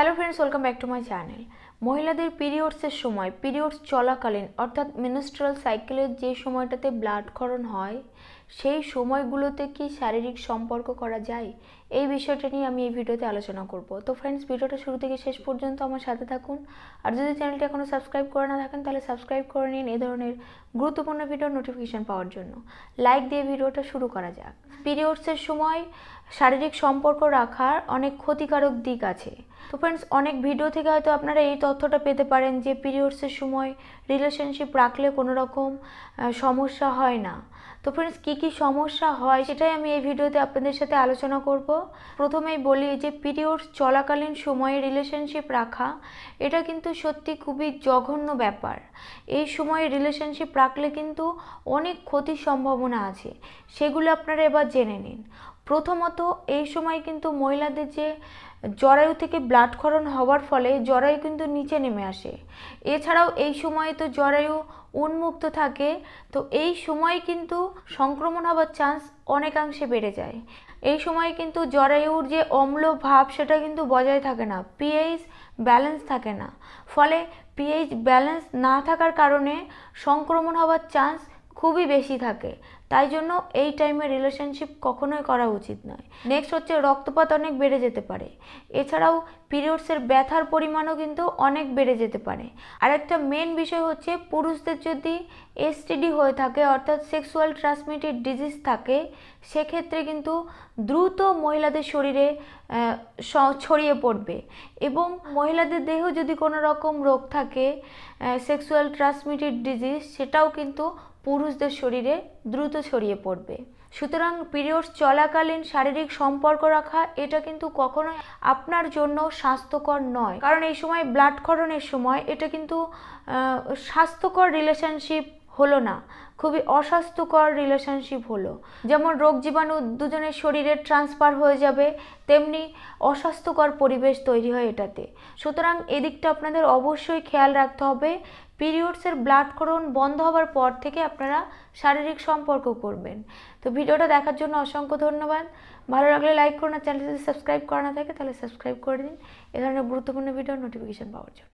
hello friends welcome back to my channel মহিলাদের পিরিয়ডসের সময় পিরিয়ডস চলাকালীন অর্থাৎ মিনিস্ট্রাল সাইকেলের যে সময়টাতে ব্লাড ক্ষরণ হয় সেই সময়গুলোতে কি শারীরিক সম্পর্ক করা যায় এই বিষয়টা নিয়ে আমি এই ভিডিওতে আলোচনা করব তো ফ্রেন্ডস ভিডিওটা শুরু থেকে শেষ পর্যন্ত আমার সাথে থাকুন আর যদি চ্যানেলটি এখনও সাবস্ক্রাইব করে না থাকেন তাহলে সাবস্ক্রাইব করে নিন এই ধরনের গুরুত্বপূর্ণ ভিডিও নোটিফিকেশান পাওয়ার জন্য লাইক দিয়ে ভিডিওটা শুরু করা যাক পিরিয়ডসের সময় শারীরিক সম্পর্ক রাখার অনেক ক্ষতিকারক দিক আছে তো ফ্রেন্ডস অনেক ভিডিও থেকে হয়তো আপনারা এই তথ্যটা পেতে পারেন যে পিরিয়ডসের সময় রিলেশনশিপ রাখলে কোনো রকম সমস্যা হয় না তো ফ্রেন্ডস কী কি সমস্যা হয় সেটাই আমি এই ভিডিওতে আপনাদের সাথে আলোচনা করব প্রথমেই বলি যে পিরিয়ড চলাকালীন সময়ে রিলেশনশিপ রাখা এটা কিন্তু সত্যি খুবই জঘন্য ব্যাপার এই সময়ে রিলেশনশিপ রাখলে কিন্তু অনেক ক্ষতির সম্ভাবনা আছে সেগুলো আপনারা এবার জেনে নিন প্রথমত এই সময় কিন্তু মহিলাদের যে জরায়ু থেকে ব্লাড হওয়ার ফলে জরায়ু কিন্তু নিচে নেমে আসে এছাড়াও এই সময়ে তো জরায়ু উন্মুক্ত থাকে তো এই সময় কিন্তু সংক্রমণ হওয়ার চান্স অনেকাংশে বেড়ে যায় এই সময় কিন্তু জরায়ুর যে অম্ল ভাব সেটা কিন্তু বজায় থাকে না পিএইচ ব্যালেন্স থাকে না ফলে পিএইচ ব্যালেন্স না থাকার কারণে সংক্রমণ হওয়ার চান্স খুবই বেশি থাকে তাই জন্য এই টাইমে রিলেশনশিপ কখনোই করা উচিত নয় নেক্সট হচ্ছে রক্তপাত অনেক বেড়ে যেতে পারে এছাড়াও পিরিয়ডসের ব্যথার পরিমাণও কিন্তু অনেক বেড়ে যেতে পারে আর একটা মেন বিষয় হচ্ছে পুরুষদের যদি এসটিডি হয়ে থাকে অর্থাৎ সেক্সুয়াল ট্রান্সমিটেড ডিজিজ থাকে সেক্ষেত্রে কিন্তু দ্রুত মহিলাদের শরীরে ছড়িয়ে পড়বে এবং মহিলাদের দেহ যদি কোনো রকম রোগ থাকে সেক্সুয়াল ট্রান্সমিটেড ডিজিজ সেটাও কিন্তু পুরুষদের শরীরে দ্রুত ছড়িয়ে পড়বে সুতরাং পিরিয়ডস চলাকালীন শারীরিক সম্পর্ক রাখা এটা কিন্তু কখনোই আপনার জন্য স্বাস্থ্যকর নয় কারণ এই সময় ব্লাড ক্ষরণের সময় এটা কিন্তু স্বাস্থ্যকর রিলেশনশিপ হলো না খুবই অস্বাস্থ্যকর রিলেশনশিপ হলো যেমন রোগ জীবাণু দুজনের শরীরে ট্রান্সফার হয়ে যাবে তেমনি অস্বাস্থ্যকর পরিবেশ তৈরি হয় এটাতে সুতরাং এদিকটা আপনাদের অবশ্যই খেয়াল রাখতে হবে পিরিয়ডসের ব্লাডকরণ বন্ধ হওয়ার পর থেকে আপনারা শারীরিক সম্পর্ক করবেন তো ভিডিওটা দেখার জন্য অসংখ্য ধন্যবাদ ভালো লাগলে লাইক করুন আর চ্যানেলটি যদি সাবস্ক্রাইব করা না থাকে তাহলে সাবস্ক্রাইব করে দিন এ ধরনের গুরুত্বপূর্ণ ভিডিও নোটিফিকেশান পাওয়ার জন্য